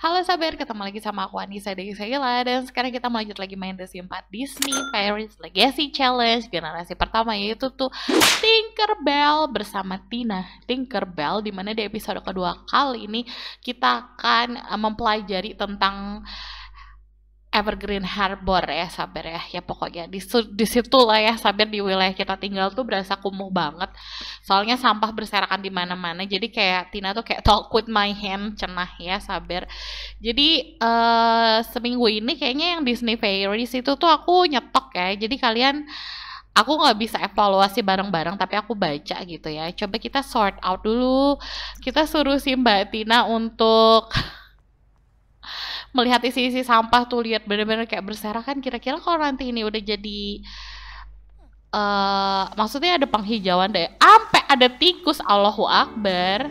Halo Sabar, ketemu lagi sama aku Anissa dari Saila dan sekarang kita lanjut lagi main The 4 Disney Paris Legacy Challenge generasi pertama yaitu tuh Tinkerbell bersama Tina Tinkerbell dimana di episode kedua kali ini kita akan eh, mempelajari tentang Evergreen Harbor ya sabar ya ya pokoknya di di situ lah ya sabar di wilayah kita tinggal tuh berasa kumuh banget soalnya sampah berserakan di mana-mana jadi kayak Tina tuh kayak talk with my hand cenah ya sabar. jadi uh, seminggu ini kayaknya yang Disney Fairies Situ tuh aku nyetok ya jadi kalian aku nggak bisa evaluasi bareng-bareng tapi aku baca gitu ya coba kita sort out dulu kita suruh si Mbak Tina untuk melihat isi-isi sampah tuh lihat bener-bener kayak berserakan kira-kira kalau nanti ini udah jadi uh, maksudnya ada penghijauan deh sampai ada tikus Allahu Akbar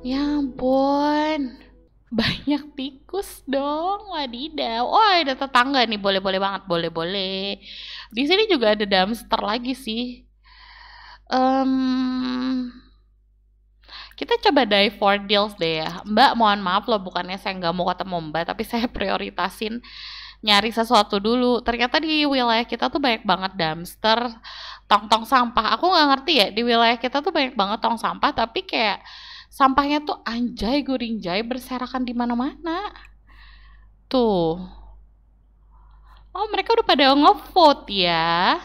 ya ampun banyak tikus dong wadidaw oh ada tetangga nih boleh boleh banget boleh boleh di sini juga ada dumpster lagi sih um, kita coba dive for deals deh ya. Mbak, mohon maaf loh, bukannya saya nggak mau ketemu Mbak, tapi saya prioritasin nyari sesuatu dulu. Ternyata di wilayah kita tuh banyak banget dumpster, tong-tong sampah. Aku nggak ngerti ya, di wilayah kita tuh banyak banget tong sampah, tapi kayak sampahnya tuh anjay gurinjay berserakan di mana-mana. Tuh. Oh, mereka udah pada ngevote ya.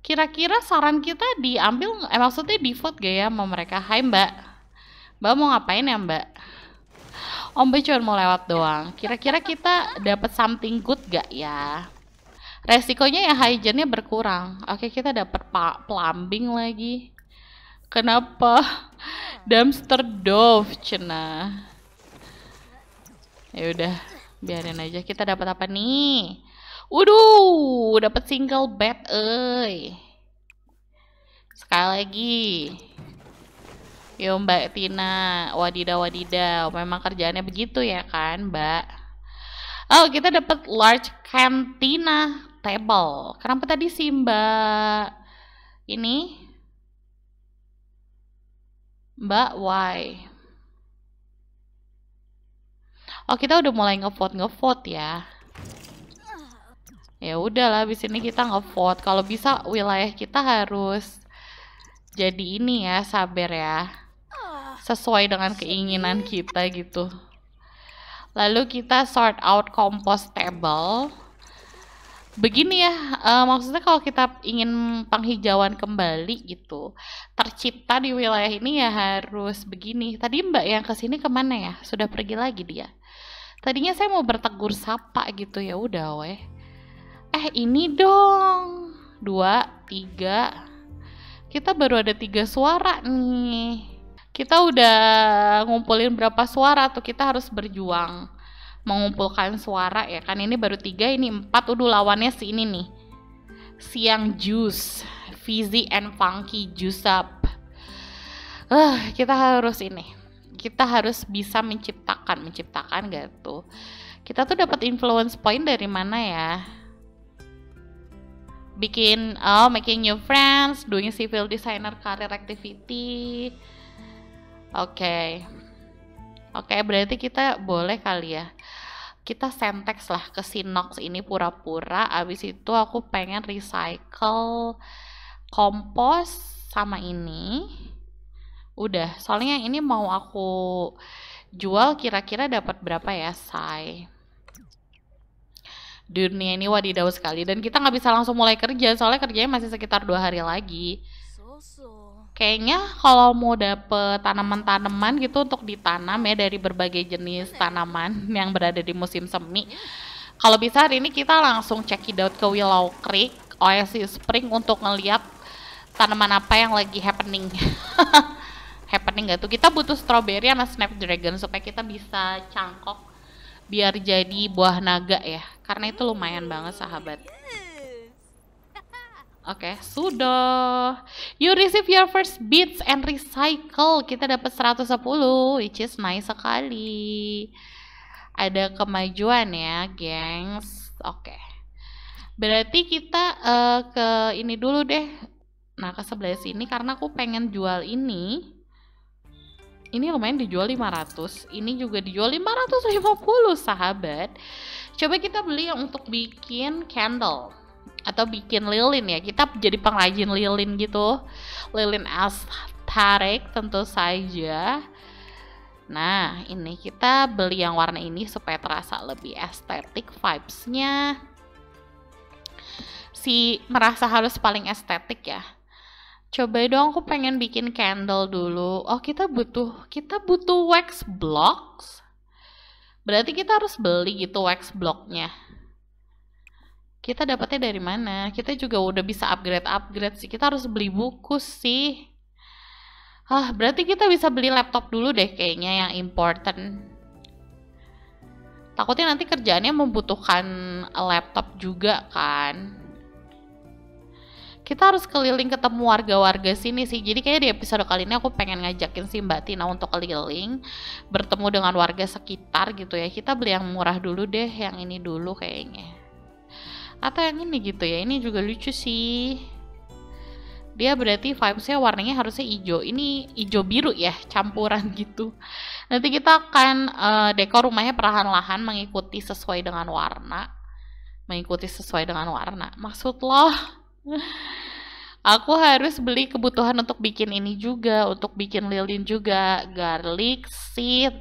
Kira-kira saran kita diambil, eh, maksudnya di vote gak ya sama mereka? Hai mbak, mbak mau ngapain ya mbak? Om B cuma mau lewat doang. Kira-kira kita dapat something good gak ya? Resikonya ya hygiene-nya berkurang. Oke, kita dapat plumbing lagi. Kenapa? Dumpster Dove, Cina. Ya udah, biarin aja. Kita dapat apa nih? Waduh, dapat single bed, eh. Sekali lagi. Yo Mbak Tina, wadidaw wadidaw, memang kerjaannya begitu ya kan Mbak? Oh kita dapat large cantina table. Kenapa tadi sih Mbak ini? Mbak why? Oh kita udah mulai ngevote ngevote ya ya udahlah abis ini kita ngevote kalau bisa wilayah kita harus jadi ini ya sabar ya ah, sesuai dengan keinginan kita gitu lalu kita sort out compostable begini ya uh, maksudnya kalau kita ingin penghijauan kembali gitu tercipta di wilayah ini ya harus begini tadi mbak yang kesini kemana ya sudah pergi lagi dia tadinya saya mau bertegur sapa gitu ya udah weh eh ini dong dua tiga kita baru ada tiga suara nih kita udah ngumpulin berapa suara tuh kita harus berjuang mengumpulkan suara ya kan ini baru tiga ini empat udah lawannya si ini nih siang juice Fizzy and Funky Juice Up uh, kita harus ini kita harus bisa menciptakan menciptakan gitu kita tuh dapat influence point dari mana ya bikin oh making new friends doing civil designer career activity oke okay. oke okay, berarti kita boleh kali ya kita sentex lah ke sinox ini pura-pura abis itu aku pengen recycle kompos sama ini udah soalnya ini mau aku jual kira-kira dapat berapa ya sai? dunia ini wadidaw sekali dan kita nggak bisa langsung mulai kerja soalnya kerjanya masih sekitar dua hari lagi kayaknya kalau mau dapet tanaman-tanaman gitu untuk ditanam ya dari berbagai jenis tanaman yang berada di musim semi kalau bisa hari ini kita langsung check it out ke Willow Creek Oasis Spring untuk ngeliat tanaman apa yang lagi happening happening gak tuh kita butuh strawberry sama snapdragon supaya kita bisa cangkok biar jadi buah naga ya karena itu lumayan banget sahabat Oke, okay, sudah. You receive your first bits and recycle. Kita dapat 110, which is nice sekali. Ada kemajuan ya, gengs. Oke. Okay. Berarti kita uh, ke ini dulu deh. Nah, ke sebelah sini karena aku pengen jual ini ini lumayan dijual 500 ini juga dijual 550 sahabat coba kita beli yang untuk bikin candle atau bikin lilin ya kita jadi pengrajin lilin gitu lilin as tarik tentu saja nah ini kita beli yang warna ini supaya terasa lebih estetik vibesnya si merasa harus paling estetik ya coba dong aku pengen bikin candle dulu oh kita butuh kita butuh wax blocks berarti kita harus beli gitu wax blocknya kita dapatnya dari mana kita juga udah bisa upgrade upgrade sih kita harus beli buku sih ah berarti kita bisa beli laptop dulu deh kayaknya yang important takutnya nanti kerjaannya membutuhkan laptop juga kan kita harus keliling ketemu warga-warga sini sih. Jadi kayak di episode kali ini aku pengen ngajakin si Mbak Tina untuk keliling, bertemu dengan warga sekitar gitu ya. Kita beli yang murah dulu deh, yang ini dulu kayaknya. Atau yang ini gitu ya, ini juga lucu sih. Dia berarti vibesnya warnanya harusnya hijau. Ini hijau biru ya, campuran gitu. Nanti kita akan uh, dekor rumahnya perlahan-lahan mengikuti sesuai dengan warna. Mengikuti sesuai dengan warna. Maksud lo, aku harus beli kebutuhan untuk bikin ini juga, untuk bikin lilin juga, garlic, seed,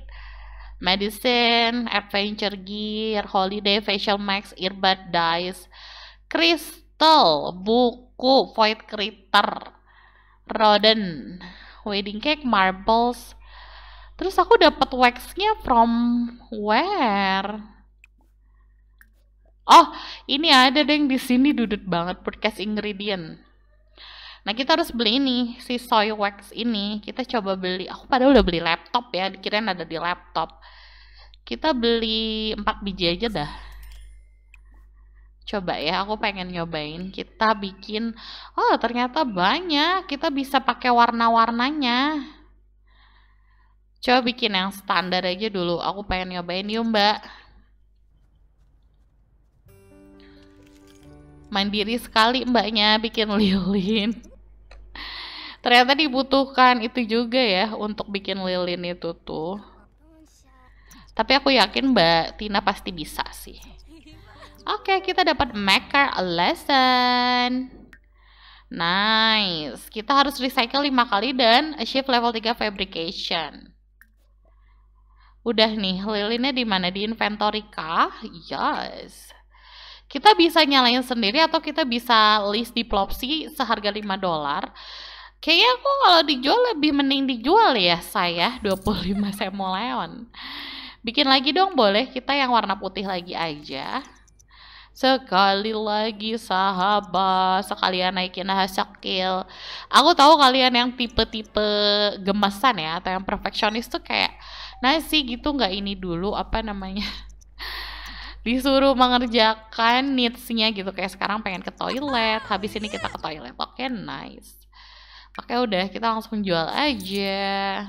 medicine, adventure gear, holiday, facial max, earbud, dice, crystal, buku, void critter, rodent, wedding cake, marbles. Terus aku dapat waxnya from where? Oh, ini ada deh yang di sini dudut banget podcast ingredient. Nah, kita harus beli ini, si soy wax ini. Kita coba beli. Aku padahal udah beli laptop ya, dikirain ada di laptop. Kita beli 4 biji aja dah. Coba ya, aku pengen nyobain. Kita bikin, oh ternyata banyak. Kita bisa pakai warna-warnanya. Coba bikin yang standar aja dulu. Aku pengen nyobain yuk mbak. mandiri sekali mbaknya bikin lilin ternyata dibutuhkan itu juga ya untuk bikin lilin itu tuh tapi aku yakin mbak Tina pasti bisa sih oke okay, kita dapat maker a lesson nice kita harus recycle 5 kali dan achieve level 3 fabrication udah nih lilinnya di mana di inventory kah yes kita bisa nyalain sendiri atau kita bisa list di Plopsi seharga 5 dolar. Kayaknya aku kalau dijual lebih mending dijual ya saya 25 semoleon. Bikin lagi dong boleh kita yang warna putih lagi aja. Sekali lagi sahabat, sekalian naikin hasil Aku tahu kalian yang tipe-tipe gemesan ya atau yang perfeksionis tuh kayak nasi gitu nggak ini dulu apa namanya disuruh mengerjakan needs-nya gitu kayak sekarang pengen ke toilet habis ini kita ke toilet oke okay, nice oke udah kita langsung jual aja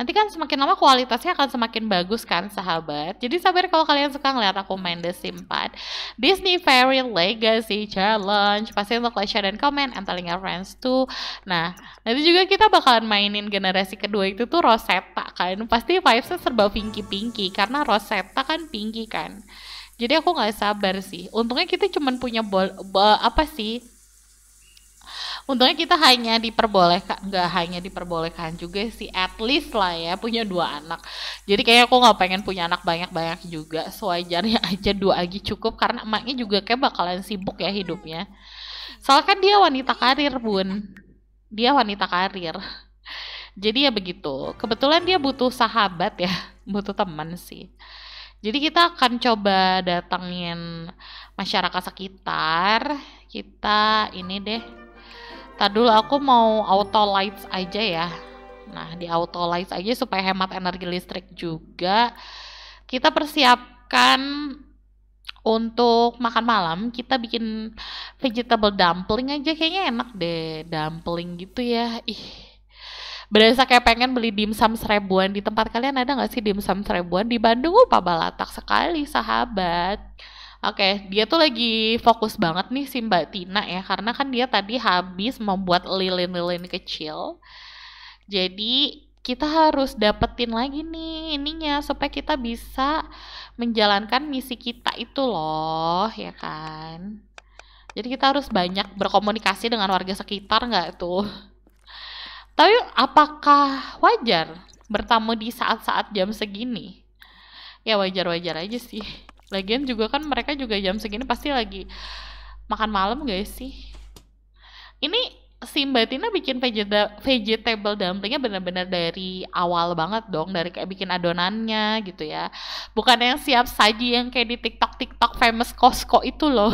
nanti kan semakin lama kualitasnya akan semakin bagus kan sahabat jadi sabar kalau kalian suka ngeliat aku main The Sim 4 Disney Fairy Legacy Challenge pasti untuk like share dan komen your Friends tuh nah nanti juga kita bakalan mainin generasi kedua itu tuh Rosetta kan pasti vibesnya serba pinky-pinky karena Rosetta kan pinky kan jadi aku nggak sabar sih. Untungnya kita cuman punya bol, bol apa sih? Untungnya kita hanya diperbolehkan, nggak hanya diperbolehkan juga sih, at least lah ya punya dua anak. Jadi kayaknya aku nggak pengen punya anak banyak-banyak juga, sewajarnya aja dua lagi cukup karena emaknya juga kayak bakalan sibuk ya hidupnya. Soalnya kan dia wanita karir bun, dia wanita karir. Jadi ya begitu. Kebetulan dia butuh sahabat ya, butuh teman sih. Jadi kita akan coba datangin masyarakat sekitar. Kita ini deh. Tadul aku mau auto lights aja ya. Nah, di auto lights aja supaya hemat energi listrik juga. Kita persiapkan untuk makan malam kita bikin vegetable dumpling aja kayaknya enak deh dumpling gitu ya ih berasa kayak pengen beli dimsum seribuan di tempat kalian ada nggak sih dimsum seribuan di Bandung uh balatak sekali sahabat Oke, okay, dia tuh lagi fokus banget nih si Mbak Tina ya, karena kan dia tadi habis membuat lilin-lilin kecil. Jadi kita harus dapetin lagi nih ininya supaya kita bisa menjalankan misi kita itu loh, ya kan? Jadi kita harus banyak berkomunikasi dengan warga sekitar nggak tuh? Tapi apakah wajar bertamu di saat-saat jam segini? Ya wajar-wajar aja sih. Lagian juga kan mereka juga jam segini pasti lagi makan malam guys sih. Ini si Mbak Tina bikin vegetable dumplingnya benar-benar dari awal banget dong dari kayak bikin adonannya gitu ya bukan yang siap saji yang kayak di TikTok TikTok famous Costco itu loh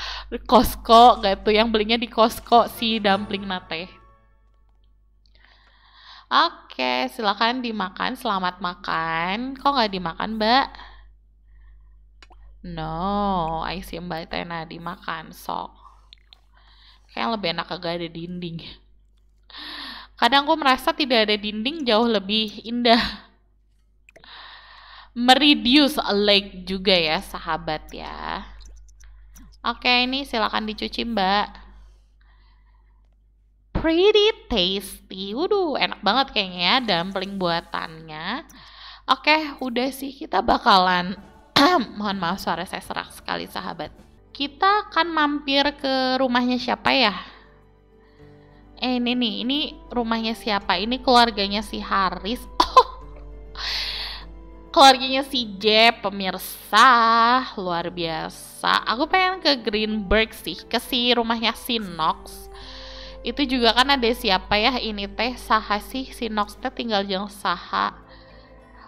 Costco gitu yang belinya di Costco si dumpling nate Oke, silakan dimakan. Selamat makan. Kok nggak dimakan, Mbak? No, I see Mbak Tena dimakan. Sok. kayak lebih enak agak ada dinding. Kadang gue merasa tidak ada dinding jauh lebih indah. Mereduce lake juga ya, sahabat ya. Oke, ini silakan dicuci, Mbak pretty tasty. Waduh, enak banget kayaknya ya dumpling buatannya. Oke, udah sih kita bakalan mohon maaf suara saya serak sekali sahabat. Kita akan mampir ke rumahnya siapa ya? Eh, ini nih, ini rumahnya siapa? Ini keluarganya si Haris. Keluarganya si J, pemirsa, luar biasa. Aku pengen ke Greenberg sih, ke si rumahnya si Knox itu juga kan ada siapa ya ini teh saha sih si Nox teh tinggal jeng saha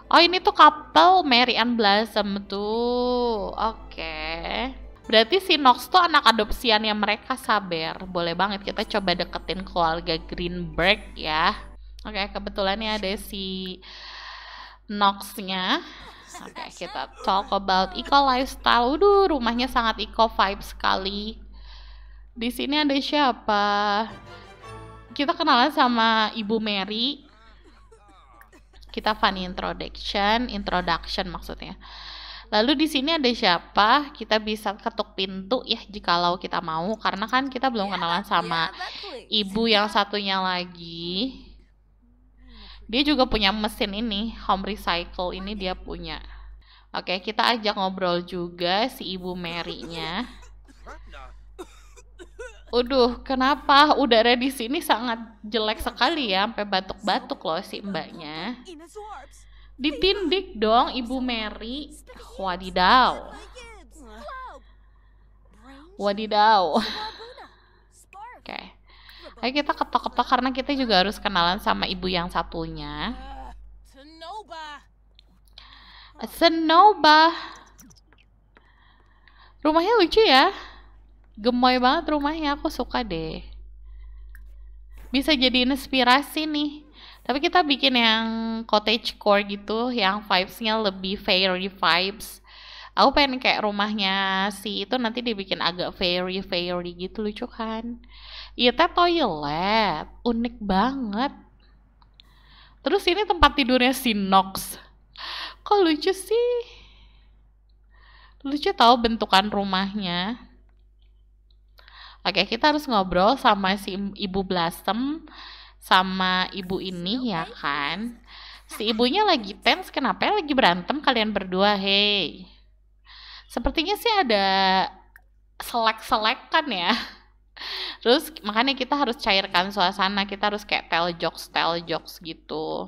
oh ini tuh couple Mary and Blossom tuh oke okay. berarti si Nox tuh anak adopsiannya mereka saber boleh banget kita coba deketin keluarga Greenberg ya oke okay, ya ada si Noxnya Oke, okay, kita talk about eco lifestyle. Waduh, rumahnya sangat eco vibe sekali di sini ada siapa? Kita kenalan sama Ibu Mary. Kita fun introduction, introduction maksudnya. Lalu di sini ada siapa? Kita bisa ketuk pintu ya jikalau kita mau karena kan kita belum ya, kenalan sama ya, ibu yang satunya lagi. Dia juga punya mesin ini, home recycle ini dia punya. Oke, kita ajak ngobrol juga si ibu Mary-nya. Waduh, kenapa udara di sini sangat jelek sekali ya, sampai batuk-batuk loh si mbaknya. Ditindik dong Ibu Mary. Wadidaw. Wadidaw. Oke. Okay. Ayo kita ketok-ketok karena kita juga harus kenalan sama ibu yang satunya. Senoba. Rumahnya lucu ya gemoy banget rumahnya aku suka deh bisa jadi inspirasi nih tapi kita bikin yang cottage core gitu yang vibesnya lebih fairy vibes aku pengen kayak rumahnya si itu nanti dibikin agak fairy fairy gitu lucu kan iya teh toilet unik banget terus ini tempat tidurnya si Nox kok lucu sih lucu tau bentukan rumahnya Oke, kita harus ngobrol sama si Ibu Blasem sama ibu ini ya kan. Si ibunya lagi tense, kenapa ya lagi berantem kalian berdua, hei. Sepertinya sih ada selek-selekan ya. Terus makanya kita harus cairkan suasana, kita harus kayak tell jokes, tell jokes gitu.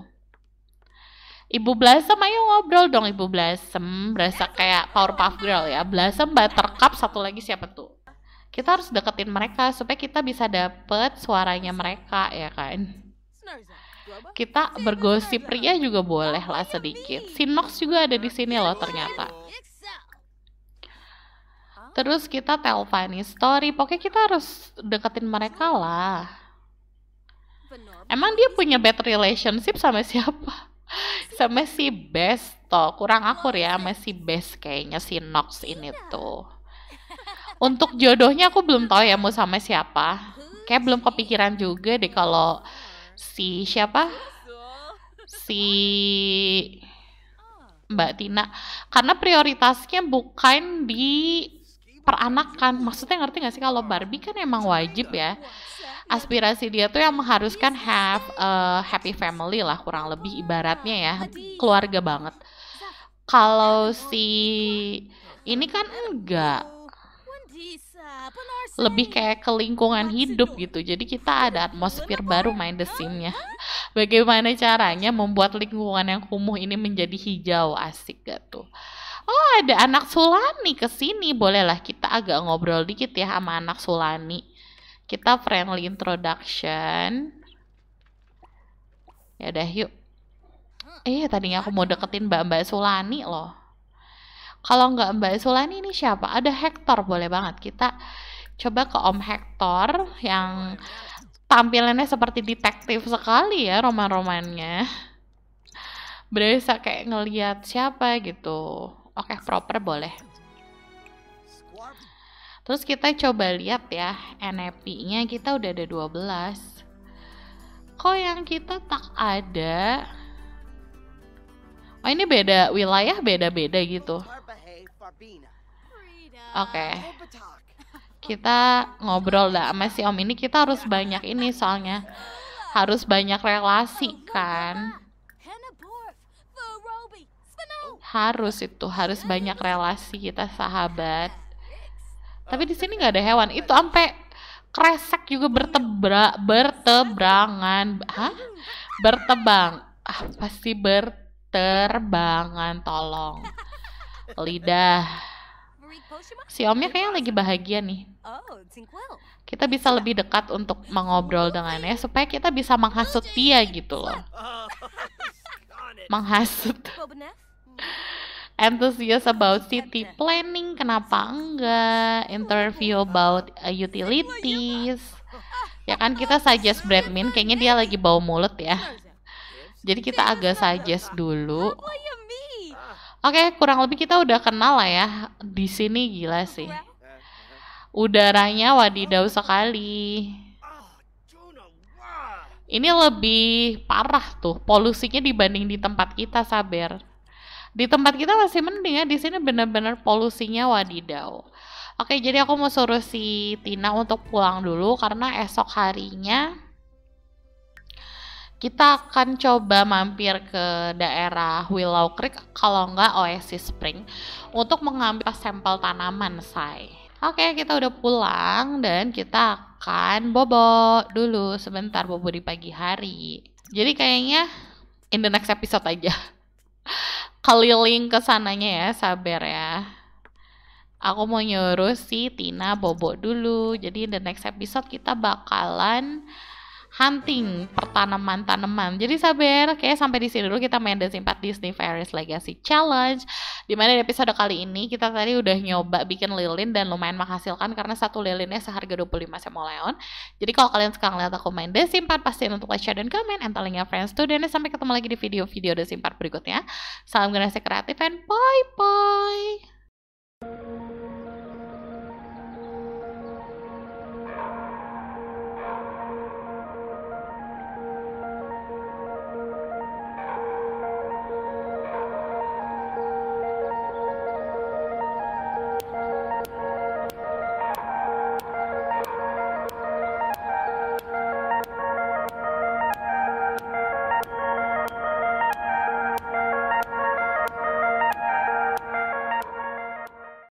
Ibu Blasem ayo ngobrol dong Ibu Blasem Berasa iya, kayak Powerpuff Girl ya Blasem Buttercup satu lagi siapa tuh kita harus deketin mereka supaya kita bisa dapet suaranya mereka ya kan kita bergosip pria juga boleh lah sedikit Sinox juga ada di sini loh ternyata terus kita tell funny story pokoknya kita harus deketin mereka lah emang dia punya bad relationship sama siapa sama si best toh kurang akur ya sama best kayaknya si Nox ini tuh untuk jodohnya aku belum tahu ya mau sama siapa. Kayak belum kepikiran juga deh kalau si siapa? Si Mbak Tina. Karena prioritasnya bukan di peranakan. Maksudnya ngerti gak sih kalau Barbie kan emang wajib ya. Aspirasi dia tuh yang mengharuskan have a happy family lah kurang lebih ibaratnya ya. Keluarga banget. Kalau si ini kan enggak lebih kayak ke lingkungan hidup gitu. Jadi kita ada atmosfer baru main the scene-nya. Bagaimana caranya membuat lingkungan yang kumuh ini menjadi hijau asik gak tuh? Oh ada anak Sulani kesini, bolehlah kita agak ngobrol dikit ya sama anak Sulani. Kita friendly introduction. Ya udah yuk. Eh tadinya aku mau deketin Mbak Mbak Sulani loh. Kalau nggak Mbak Sulani ini siapa? Ada Hector, boleh banget kita coba ke Om Hector yang tampilannya seperti detektif sekali ya roman-romannya. Berasa kayak ngeliat siapa gitu. Oke, proper boleh. Terus kita coba lihat ya, NFP-nya kita udah ada 12. Kok yang kita tak ada? Oh, ini beda wilayah beda-beda gitu. Oke. Kita ngobrol dah sama si Om ini kita harus banyak ini soalnya. Harus banyak relasi kan. Harus itu, harus banyak relasi kita sahabat. Tapi di sini nggak ada hewan. Itu sampai kresek juga bertebra bertebrangan. Hah? Bertebang. Ah, pasti berterbangan tolong lidah. Si omnya kayaknya lagi bahagia nih. Oh, kita bisa lebih dekat untuk mengobrol dengannya supaya kita bisa menghasut dia gitu loh. Menghasut. Enthusiast about city planning, kenapa enggak? Interview oh, about utilities. Ya kan kita suggest Bradmin, kayaknya dia lagi bau mulut ya. Jadi kita agak suggest dulu. Oke, okay, kurang lebih kita udah kenal lah ya. Di sini gila sih. Udaranya wadidau sekali. Ini lebih parah tuh polusinya dibanding di tempat kita, sabar. Di tempat kita masih mending ya, di sini bener-bener polusinya wadidau. Oke, jadi aku mau suruh si Tina untuk pulang dulu karena esok harinya kita akan coba mampir ke daerah Willow Creek kalau enggak Oasis Spring untuk mengambil sampel tanaman Say, Oke, kita udah pulang dan kita akan bobo dulu sebentar bobo di pagi hari. Jadi kayaknya in the next episode aja. Keliling kesananya ya, sabar ya. Aku mau nyuruh si Tina bobo dulu. Jadi in the next episode kita bakalan hunting pertanaman-tanaman. Jadi sabar, oke sampai di sini dulu kita main The Simpat Disney Fairies Legacy Challenge. Dimana di episode kali ini kita tadi udah nyoba bikin lilin dan lumayan menghasilkan karena satu lilinnya seharga 25 semoleon. Jadi kalau kalian sekarang lihat aku main The Simpat, pastiin untuk like, share, dan komen. And telling your friends tuh. Dan ya, sampai ketemu lagi di video-video The Simpat berikutnya. Salam generasi kreatif and bye-bye.